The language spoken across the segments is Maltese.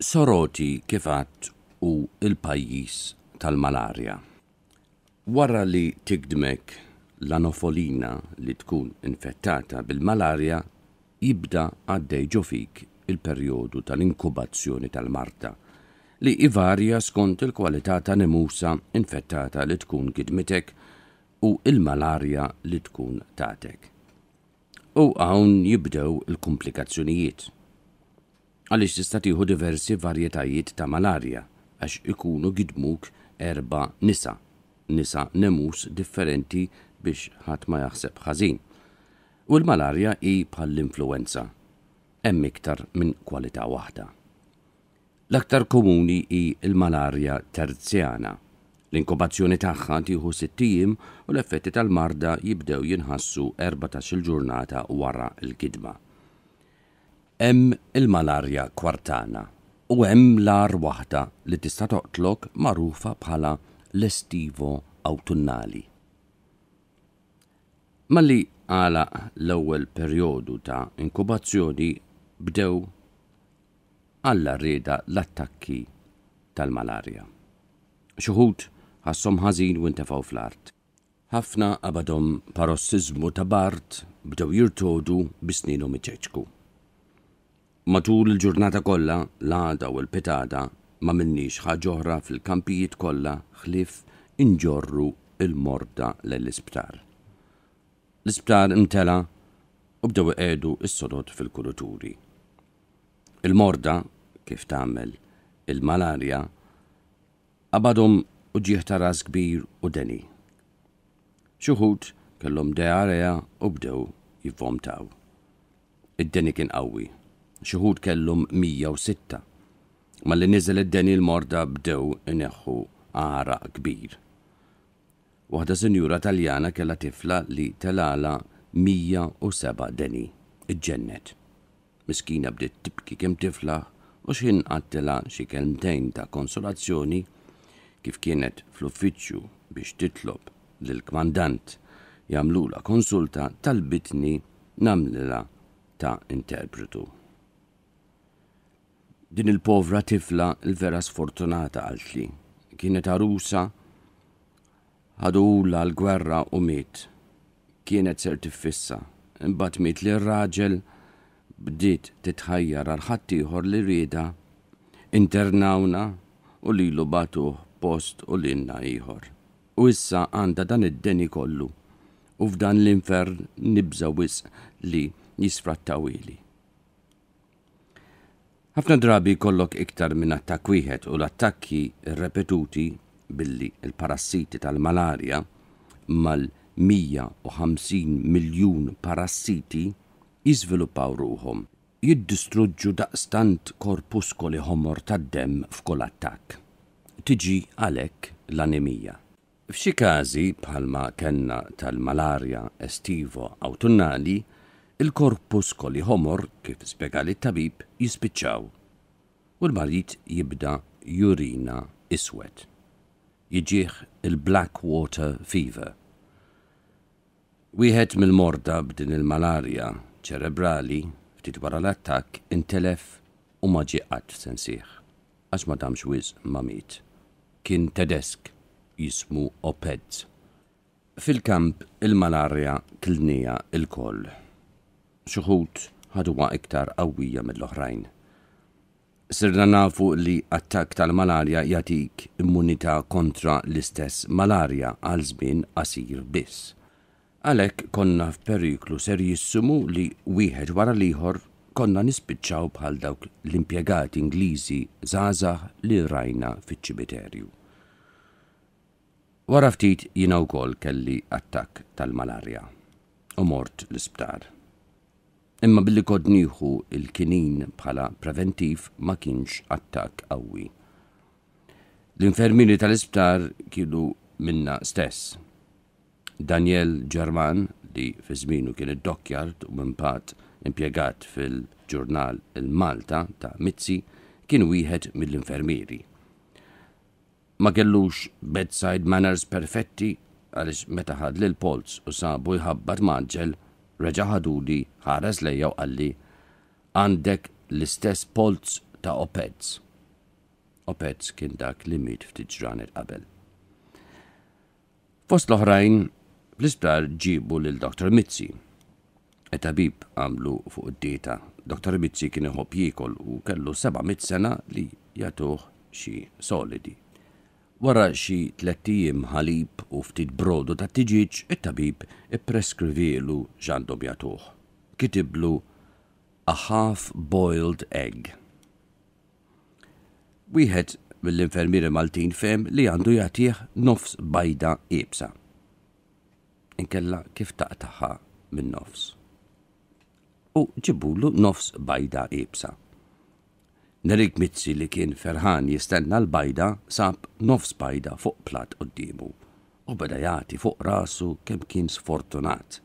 Soroti kifat u il-pajjiż tal-malarja. Wara li tigdmek l-anofolina li tkun infettata bil-malarja, jibda għaddej ġofik il-perjodu tal-inkubazzjoni tal-marta li ivarja skont il-kwalità ta' nemusa infettata li tkun kidmitek u il-malarja li tkun tatek. U hawn jibdew il-komplikazzjonijiet għaliex tista' tieħu diversi varjetajiet ta' malarja għax ikunu gidmuk erba' nisa, nisa nemus differenti biex ħadd ma jaħseb ħażin. U l-malarja hi bħall-influenza, hemm iktar minn kwalità waħda. L-aktar komuni hi l-malarja terzjana. L-inkubazzjoni tagħha tieħu sittijiem u l-effetti tal-marda jibdew jinħassu 14 ġurnata wara l-kidma hemm il-malarja kwartana u hemm lar waħda li tista' toqtlok magħrufa bħala l-estivo awtunnali. Malli għala l-ewwel perjodu ta' inkubazzjoni bdew għalla reda l-attakki tal-malarja. Xuħut ħassom ħażin u intefaw fl-art. Ħafna abadhom parossizmu ta' Bart bdew jirtodu bisninhom miċeċku. Matul il-ġurnata kollha l-għada u l petada ma minnix ħaġoħra fil-kampijiet kollha ħlif inġorru il-morda l-isptar. L-isptar imtela u bdew għedu s-sodot fil-kuruturi. Il-morda, kif tagħmel il-malarja, qabadhom u ġieħ kbir u deni. Xuħut kellhom deħareja u bdew jivvomtaw. Id-deni kien qawwi xuhud kellum 106. Ma li nizel id-deni l-morda bdew ineħħu għara kbir. Waħda sinjura taljana kella tifla li telala 107 deni, il-ġennet. Miskina bdiet tibki kem tifla u xin għattela xi kelmtejn ta' konsolazzjoni kif kienet fl-uffiċċju biex titlob lill-kmandant jamlula konsulta tal-bitni namlila ta' interpretu. Din il-povra tifla il-vera sfortunata għalli. Kienet arusa, ħadu l-gwerra u mit. Kienet ser tiffissa, imbat miet li raġel bdiet titħajjar għal li rieda internawna u li lubatu post u l-inna iħor. U issa għanda dan id-deni kollu u f'dan l-infern nibżawis wisq li jisfrattawili. Ħafna drabi kollok iktar minn attakk wieħed u l-attakki repetuti billi il-parassiti tal-malarja mal-150 miljun parassiti jizvilupaw ruhom jiddistruġġu daqstant korpuskoli homor tad-dem f'kull attakk. Tiġi għalek l-anemija. F'xi każi bħalma kenna tal-malarja estivo awtunnali, il korpus kolli homor, kif spiega li tabib, jispiċċaw u l-marit jibda jurina iswet. Jiġieħ il-Black Water Fever. Wieħed mill-morda b'din il-malarja ċerebrali ftit wara l-attakk intelef u ma ġieqat sensieħ għax ma damx wiz ma mit. Kien tedesk jismu Opedz. Fil-kamp il-malarja kilnija il-koll. il malarja kilnija il koll xuħut ħadwa iktar qawwija mill-oħrajn. Sirna nafu li attak tal-malarja jatik immunità kontra l-istess malarja għal żmien qasir biss. Għalhekk konna f'periklu jissumu li wieħed wara liħor konna nispiċċaw bħal dawk l-impjegati Ingliżi żgħażagħ li rajna fiċ ċibiterju Wara ftit jina wkoll kelli attakk tal-malarja u mort l-isptar imma billi kodniħu il-kinin bħala preventiv ma kienx attak qawwi. l infermini tal-isptar kienu minna stess. Daniel German li fi kien id dokjart u mimpat impjegat fil-ġurnal il-Malta ta' Mizzi kien wieħed mill-infermieri. Ma kellux bedside manners perfetti għaliex meta ħad l polz u sabu jħabbat maġġel reġaħadu li ħares lejja u għalli għandek l-istess polz ta' Opez. Opez kien dak li mit ftit qabel. Fost l-oħrajn, l-isptar ġibu lil-Dr. Mizzi. Etabib tabib għamlu fuq id-dieta. Dr. Mizzi kien iħob jikol u kellu seba' mit sena li jatuħ xi solidi. Wara xi tlettijiem ħalib u ftit brodu ta' tiġiġ, it-tabib ippreskrivilu ġandom Kitiblu a half boiled egg. Wieħed mill-infermieri Maltin fem li għandu jagħtih nofs bajda ibsa. Inkella kif taqtaħa min nofs. U ġibulu nofs bajda ibsa. Nerik Mizzi li kien ferħan jistenna l-bajda sab nofs bajda fuq plat d-dimu u bada jati fuq rasu kemm kien sfortunat.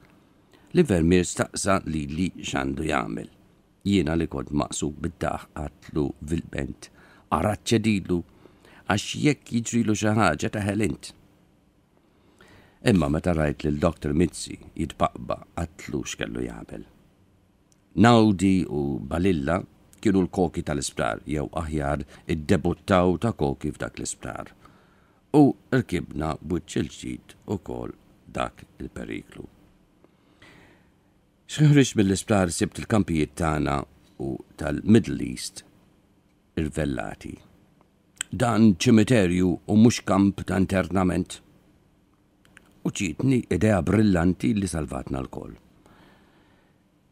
Li vermir staqsa li li xandu jagħmel. Jiena li kod maqsu bid-daħ għatlu vil-bent, dilu għax jekk jiġrilu xi ħaġa taħelint. Imma meta rajt lil doktor Mizzi jitbaqba għatlu x'kellu jagħmel. Naudi u Balilla kienu l-koki tal-isptar, jew aħjar id-debuttaw ta' koki f'dak l-isptar. U rkibna buċċilġid u kol dak il-periklu. Xħiħriċ mill-isptar sibt il-kampijiet tagħna u tal-Middle East irvellati. Dan ċimiterju u mhux kamp ta' internament. U ċitni idea brillanti li salvatna l kol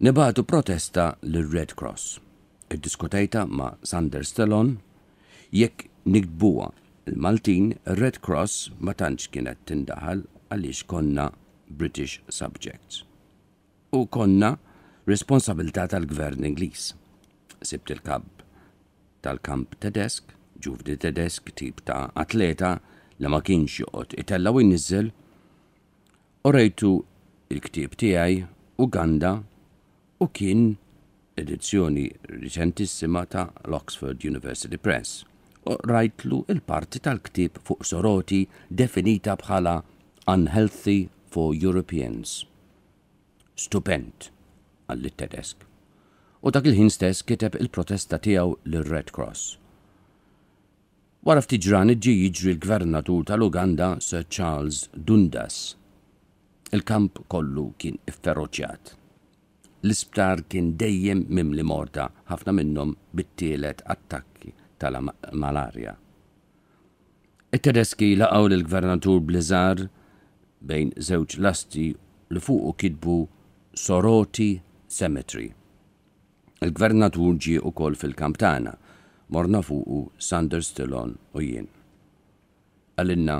nibatu protesta l-Red Cross diskutajta ma' Sander Stallon, jekk nikbuwa il-Maltin, Red Cross ma tantx kienet tindaħal għaliex konna British subjects. U konna responsabilità tal-gvern Ingliż. Sibt il-kab tal-kamp tedesk, ġuvdi tedesk tip ta' atleta li ma kienx joqgħod itella u jniżel, u rejtu il-ktieb tiegħi Uganda u kien edizzjoni riċentissima ta' l-Oxford University Press. U rajtlu il-parti tal-ktib fuq soroti definita bħala Unhealthy for Europeans. Stupend, għalli tedesk. U dak il-ħin stess kiteb il-protesta tiegħu l red Cross. Wara ftit iġi jiġri l-gvernatur tal-Uganda Sir Charles Dundas. Il-kamp kollu kien ifferroċjat L-isptar kien dejjem mimli morta, ħafna minnhom bittielet attakki tal-malarja. It-Tedeski laqgħu l gvernatur Blizzar bejn żewġ lasti li u kitbu Soroti Cemetery. Il-Gvernatur ġie kol fil-Kamptana, morna fuqu Sander Stillon u jien. Għalinna,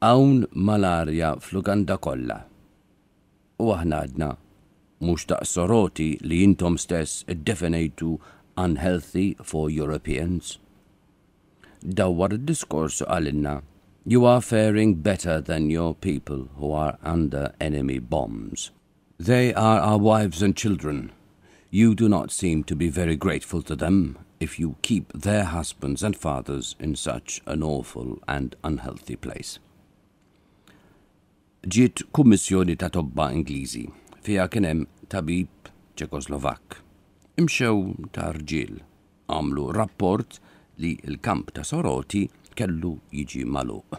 hawn malarja fl-Uganda kollha. U aħna għadna mhux daqsoroti li jintom stess iddefinejtu unhealthy for Europeans? Dawwar id-diskorsu għalinna You are faring better than your people who are under enemy bombs. They are our wives and children. You do not seem to be very grateful to them if you keep their husbands and fathers in such an awful and unhealthy place. Ġiet kummissjoni ta' tobba Ingliżi fija kienem tabib ċekoslovak. Imxew ta' rġil, għamlu rapport li l-kamp ta' Soroti kellu jiġi maluq.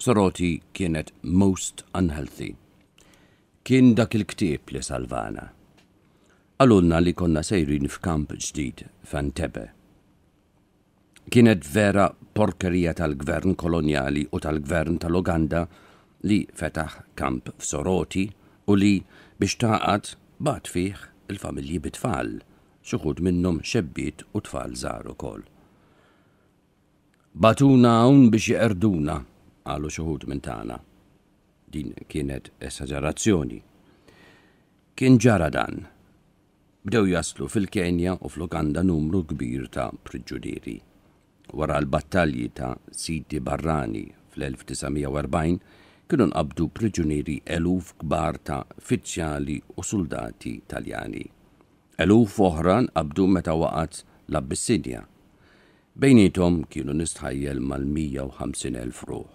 Soroti kienet most unhealthy. Kien dak il-ktib li salvana. Għalunna li konna sejrin f'kamp ġdid f'Antebe. Kienet vera porkerija tal-gvern koloniali u tal-gvern tal-Uganda li fetaħ kamp f'Soroti u li biex taqat bat fih il-familji bit-tfal, xuħud minnum xebbit u tfal zaru kol. Batuna un biex jerduna, għalu xuħud minn tana. Din kienet esagerazzjoni. Kien ġara dan. Bdew jaslu fil-Kenja u fl-Uganda numru kbir ta' priġunieri. Wara l-battalji ta' Sidi Barrani fl-1940 kienu nqabdu priġunieri eluf kbar ta' fiċjali u soldati taljani. Eluf oħra qabdu meta waqgħet l-Abissidja. Bejnietom kienu nistħajjel mal-150.000 ruħ.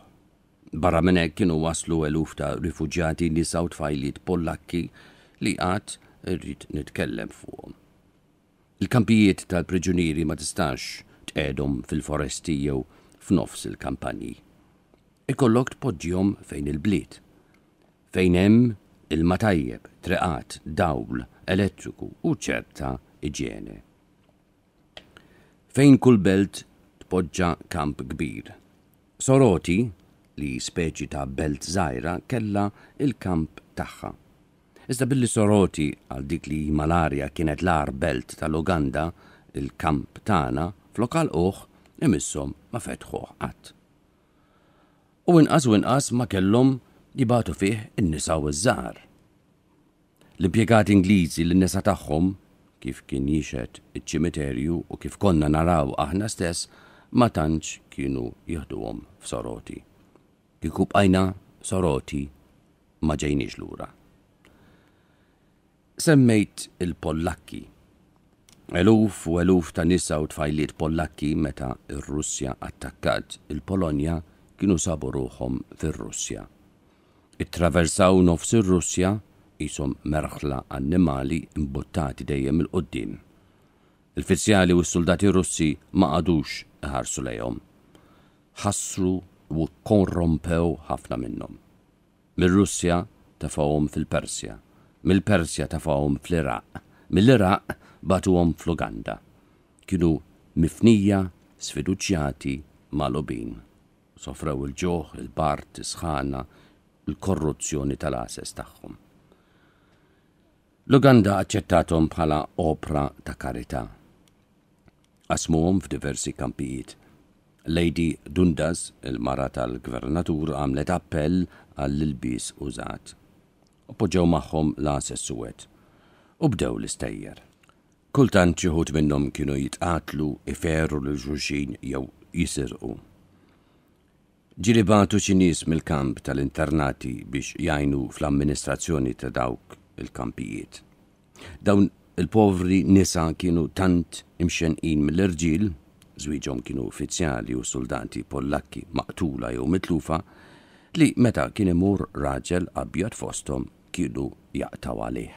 Barra minn hekk kienu waslu eluf ta' rifuġjati nisa u tfajliet Pollakki li qatt irrid nitkellem fuqhom. Il-kampijiet tal-priġunieri ma tistax tqedhom fil-foresti jew f'nofs il-kampanji ikollok tpoġġihom fejn il-bliet. Fejn hemm il-matajjeb, treqat, dawl, elettriku u ċerta iġene. Fejn kull belt tpoġġa kamp kbir. Soroti, li speċi ta' belt zaħira, kella il-kamp tagħha. Iżda billi soroti għal dik li malarja kienet l belt tal-Uganda, il-kamp tana, flokal uħ, imissom ma fetħuħ qatt u inqas u inqas ma kellhom jibatu fih in-nisa u żgħar. L-impjegati Ingliżi l nisa tagħhom kif kien jixet iċ-ċimiterju u kif konna naraw aħna stess ma tantx kienu jieħduhom f'soroti. Kieku bqajna soroti ma ġejniex lura. Semmejt il-Pollakki. Eluf u eluf ta' nisa u tfajliet Pollakki meta ir-Russja attakkat il-Polonja il polonja kienu sabu ruħom fil russja Ittraversaw nofs il russja jisom merħla annimali imbuttati dejjem il-qoddim. Il-fizzjali u s-soldati russi ma għadux ħarsu lejhom. Ħassru u konrompew ħafna minnhom. mil russja tafawhom fil-Persja, mill-Persja tafawhom fl-Iraq, mill-Iraq batuhom fl-Uganda. Kienu mifnija sfiduċjati malobin sofrew il-ġoħ, il-bart, is-sħana, il-korruzzjoni tal-ases tagħhom. L-Uganda aċċettatom bħala opra ta' karità. Asmuhom f'diversi kampijiet. Lady Dundas, il-mara tal-gvernatur, għamlet appell għall-ilbis użat. U poġġew magħhom l-ases suwed. U bdew l-istejjer. Kultant ċiħut minnom kienu jitqatlu, iferru l ġuġin jew jisirqu. Ġiri bantu ċinis mill-kamp tal-internati biex jajnu fl-amministrazzjoni ta' dawk il-kampijiet. Dawn il-povri nisa kienu tant imxenqin mill-irġil, żwieġhom kienu uffizjali u soldati pollakki maqtula jew mitlufa, li meta kien imur raġel abjad fostom kienu jaqtaw għalih.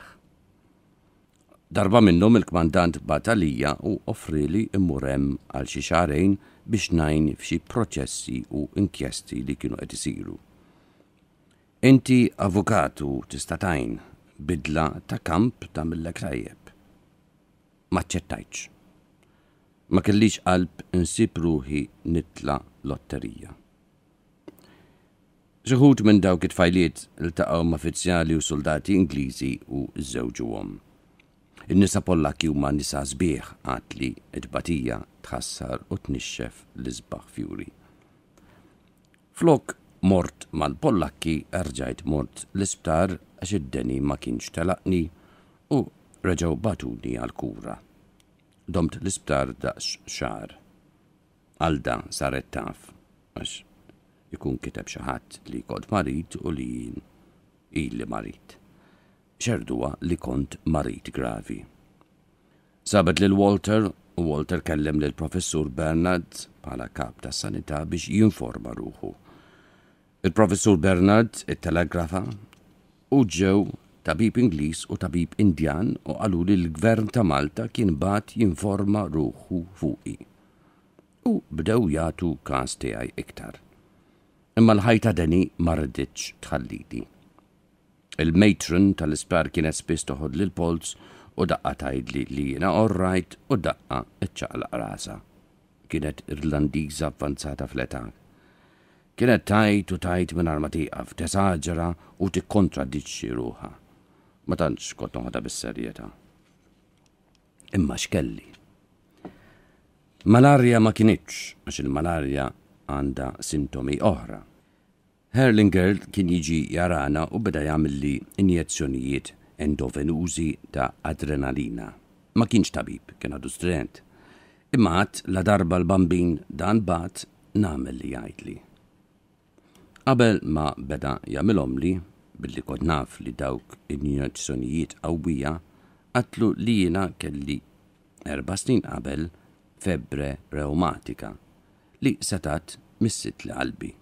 Darba minnhom il-kmandant batalija u offrili imurem għal xi xarejn biex najn f'xi proċessi u inkjesti li kienu qed isiru. Inti avukatu tistatajn bidla ta' kamp ta' millek krajjeb Ma ċettajċ. Ma kellix qalb insib ruħi nitla lotterija. Ġuħut minn dawk it fajliet l-taqaw ma' u soldati Ingliżi u żewġuhom. Il-nisa Pollakki huma nisa sbieħ għat li id-batija tħassar u tnixxef l-isbaħ fjuri. Flok mort mal-Pollakki rġajt mort l-isptar għax id-deni ma kienx telaqni u reġaw batuni għal-kura. Domt l-isptar daqs xar. Għalda saret taf, għax ikun kiteb xaħat li kod marit u li jien marit xerduwa li kont marit gravi. Sabet lil Walter u Walter kellem lil professur Bernard bħala kap ta' sanità biex jinforma ruħu. Il-professur Bernard it-telegrafa u ġew tabib Ingliż u tabib Indjan u għalu li l-gvern ta' Malta kien bat jinforma ruħu fuqi. U bdew jatu kas tiegħi iktar. Imma l-ħajta deni ma rriditx tħalliti. Il-matron tal-ispar kienet spiss toħod l polz u daqqa tajdli li jena orrajt u daqqa iċċaqlaq rasa. Kienet Irlandiza avvanzata fl-età. Kienet tajt u tajt minn arma tiqaf, tesaġera u tikkontradiċċi ruha. Ma tantx kont noħodha bis-serjetà. Imma x'kelli. Malarja ma kienieċ, għax il-malarja għanda sintomi oħra Herlinger kien jiġi jarana u beda jagħmel li injezzjonijiet endovenużi ta' adrenalina. Ma kienx tabib, kien għadu student. Imma la darba l-bambin dan bat namel li jgħidli. Qabel ma beda jagħmilhom li billi kod naf li dawk injezzjonijiet qawwija għatlu li jiena kelli erba snin qabel febbre reumatika li setat missit li qalbi.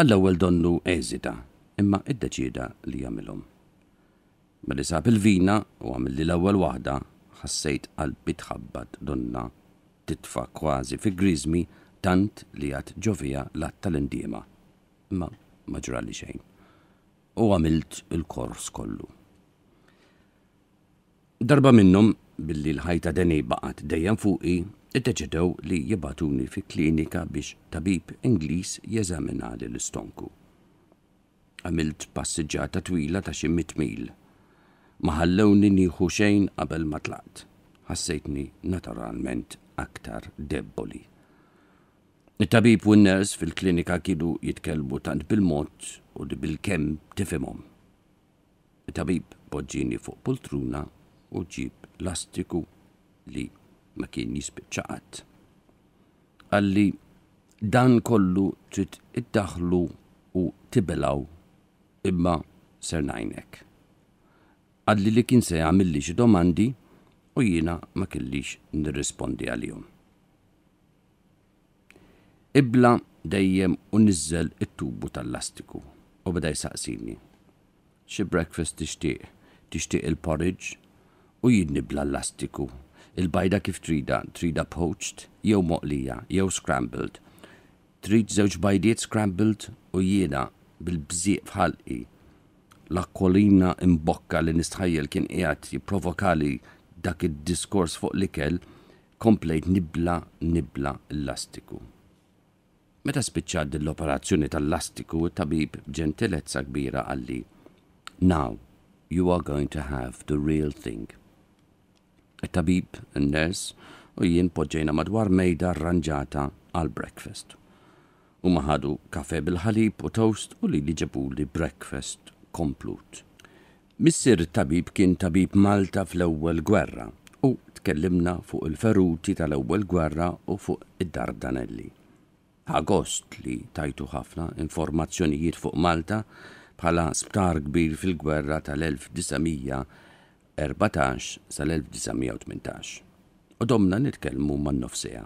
Għall-ewwel donnu eżita, imma iddeċida li jagħmilhom. Mela sab il-vina u għamilli l-ewwel waħda ħassejt għal bitħabbat donna titfa' kważi fi griżmi tant li għad ġovija lat tal-indiema. Imma ma ġralli xejn. U għamilt il-kors kollu. Darba minnhom billi l-ħajta deni baqat dejjem fuqi id-deġedaw li jibatuni fi klinika biex tabib Ingliż jeżamina li l-istonku. Għamilt passiġġata twila ta' xi mil. Ma ħallewni nieħu xejn qabel ma tlaqt. Ħassejtni naturalment aktar debboli. Il-tabib u n-ners fil-klinika kienu jitkelbu tant bil-mod u bil-kem tifimhom. Il-tabib poġġini fuq poltruna u ġib lastiku li ma kien jispiċċaqat. Għalli dan kollu trid iddaħlu u tibelaw imma ser najnek. Għalli li kien se għamilli xi domandi u jina ma kellix nirrispondi għalihom. Ibla dejjem u nizzel it-tubu tal-lastiku u beda jisaqsini. Xi breakfast tixtieq, tixtieq il-porridge u jidnibla l-lastiku il-bajda kif trida, trida poached, jew moqlija, jew scrambled. Trid żewġ bajdiet scrambled u jiena bil-bżieq fħalqi. L-akkolina imbokka li nistħajjel kien qiegħed jipprovokali dak id-diskors fuq l-ikel komplejt nibla nibla l-lastiku. Meta spiċċad l-operazzjoni tal-lastiku, tabib ġentilezza kbira għalli. Now, you are going to have the real thing il-tabib, n ners u jien poġġejna madwar mejda arranġata għal breakfast. U maħadu kafe bil-ħalib u toast u li li ġebu li breakfast komplut. Missir tabib kien tabib Malta fl-ewwel gwerra u tkellimna fuq il-feruti tal-ewwel gwerra u fuq id-Dardanelli. Agost li tajtu ħafna informazzjonijiet fuq Malta bħala sptar kbir fil-gwerra tal-1900 14 sal-1918 u domna nitkellmu man nofsija.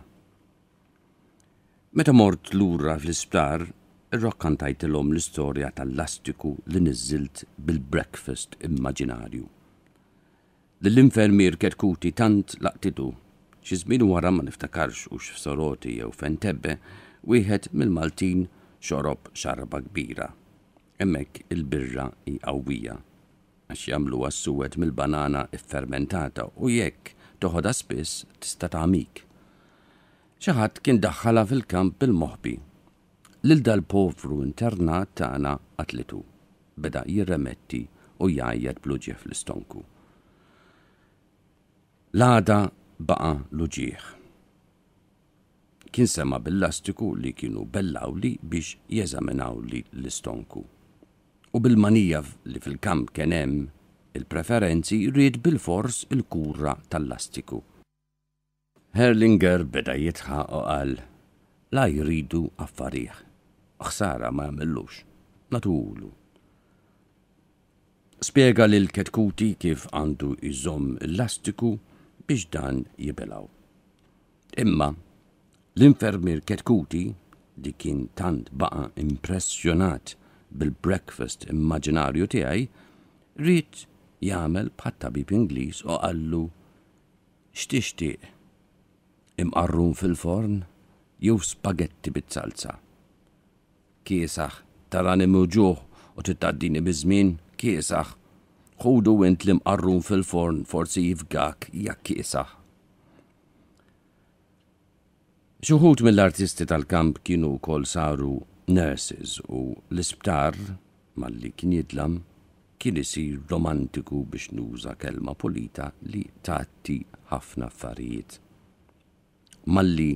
Meta mort lura fl-isptar, irrokkantajt l-om l-istorja tal-lastiku li nizzilt bil-breakfast immaġinarju. L-infermier kerkuti tant laqtitu, xizmin wara ma niftakarx u x-soroti jew fentebbe, wieħed mill-Maltin xorob xarba kbira. Emmek il-birra i qawwija għax jamlu għassuwet mill-banana iffermentata u jekk toħodha spiss tista' tagħmik. Xi ħadd kien daħħala fil-kamp bil-moħbi. Lil dal-povru internat tagħna atlitu. Beda jirremetti u jgħajjed bluġieħ fl-istonku. L-għada baqa luġieħ. Kien sema bil-lastiku li kienu bellawli biex jeżaminawli l-istonku u bil-manija li fil-kamp kien hemm il-preferenzi rrid bil-fors il-kura tal-lastiku. Herlinger beda jitħa u qal la jridu affarih. Ħsara ma jagħmellux. Natulu. Spiega lil ketkuti kif għandu iżom l-lastiku biex dan jibelaw. Imma l-infermir ketkuti li kien tant baqa impressjonat bil-breakfast immaġinarju tiegħi, rrit jagħmel patta tabib Ingliż u qallu x'tixtieq imqarrun fil-forn jew spagetti bit salza Kiesaħ tarani muġuħ u tittaddini bizmin, kiesaħ. Xudu wint li mqarrum fil-forn forsi jifgak jak kiesaħ. Xuħut mill-artisti tal-kamp kienu kol saru nurses u l-isptar malli kien jidlam kien isir romantiku biex nuża kelma polita li tatti ħafna affarijiet. Malli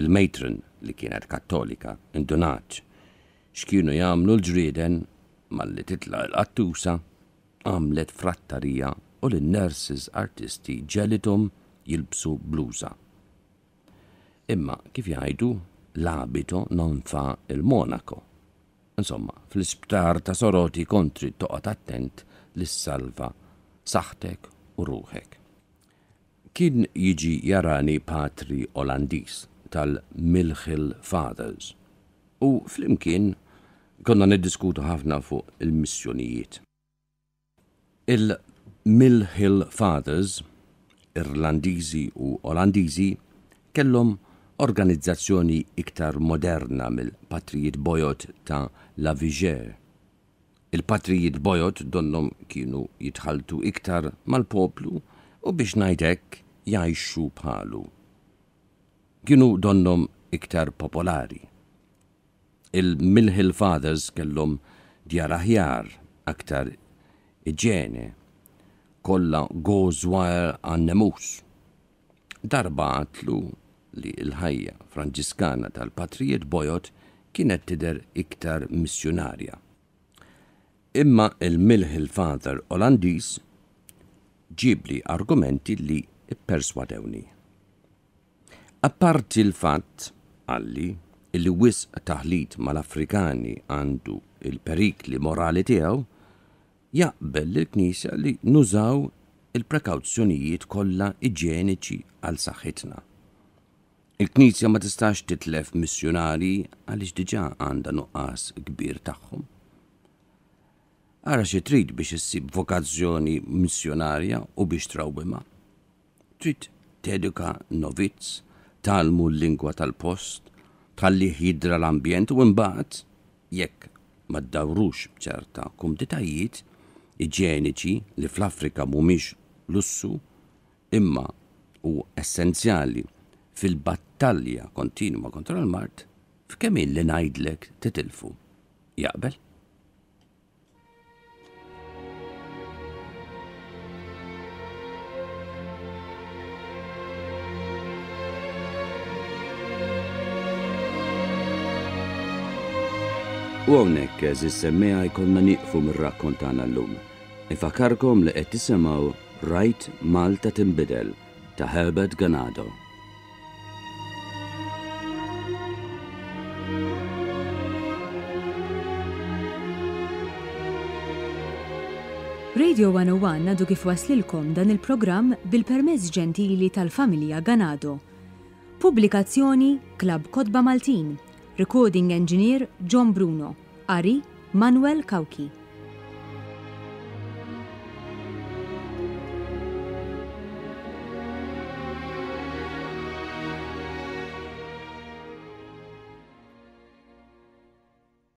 il-matron li kienet kattolika indunaċ xkienu jagħmlu l-ġrieden malli titla l-qattusa għamlet frattarija u l-nurses artisti ġelitum jilbsu bluza. Imma kif jgħidu l-abito non fa il-Monaco. Insomma, fl-isptar ta' soroti kontri toqgħod attent l salva saħtek u ruħek. Kien jiġi jarani patri Olandis tal-Milchil Fathers u flimkien konna niddiskutu ħafna fuq il-missjonijiet. Il-Milchil Fathers, Irlandiżi u Olandiżi, kellhom organizzazzjoni iktar moderna mill-patrijiet bojot ta' La Viger. Il-patrijiet bojot donnom kienu jitħaltu iktar mal-poplu u biex najdek jajxu bħalu. Kienu donnom iktar popolari. Il-Milhill Fathers kellhom djar aħjar aktar iġene kolla gozwar għannemus. Darba għatlu li l-ħajja franġiskana tal-patrijiet bojot kienet tider iktar missjonarja. Imma il-milħ il-fader Olandiż ġibli argumenti li perswadewni. Apparti l-fatt għalli li wis taħlit mal-Afrikani għandu il-perikli morali tiegħu, jaqbel l-Knisja li nużaw il-prekawzjonijiet kollha iġeniċi għal saħħitna Il-Knisja ma tistax titlef missjonari għaliex diġà għandha nuqqas kbir tagħhom. Ara xi trid biex issib vokazzjoni missjonarja u biex trawbima. Trid teduka novizz, talmu l-lingwa tal-post, tħallih jidra l-ambjent u mbagħad jekk ma dawrux bċerta kumditajiet iġeniċi li fl-Afrika mhumiex lussu imma u essenzjali fil-bat tal-battalja kontinua kontra l-Mart, f'kemm li ngħidlek titilfu. Jaqbel? U għonek eżis jkollna niqfu mir-rakkontana l-lum. Ifakarkom li qed tisimgħu Right Malta Timbidel ta' Herbert Ganado. Radio 101 nadu kif waslilkom dan il-programm bil-permezz ġentili tal-familja Ganado. Publikazzjoni Klab Kodba Maltin, Recording Engineer John Bruno, Ari Manuel Kauki.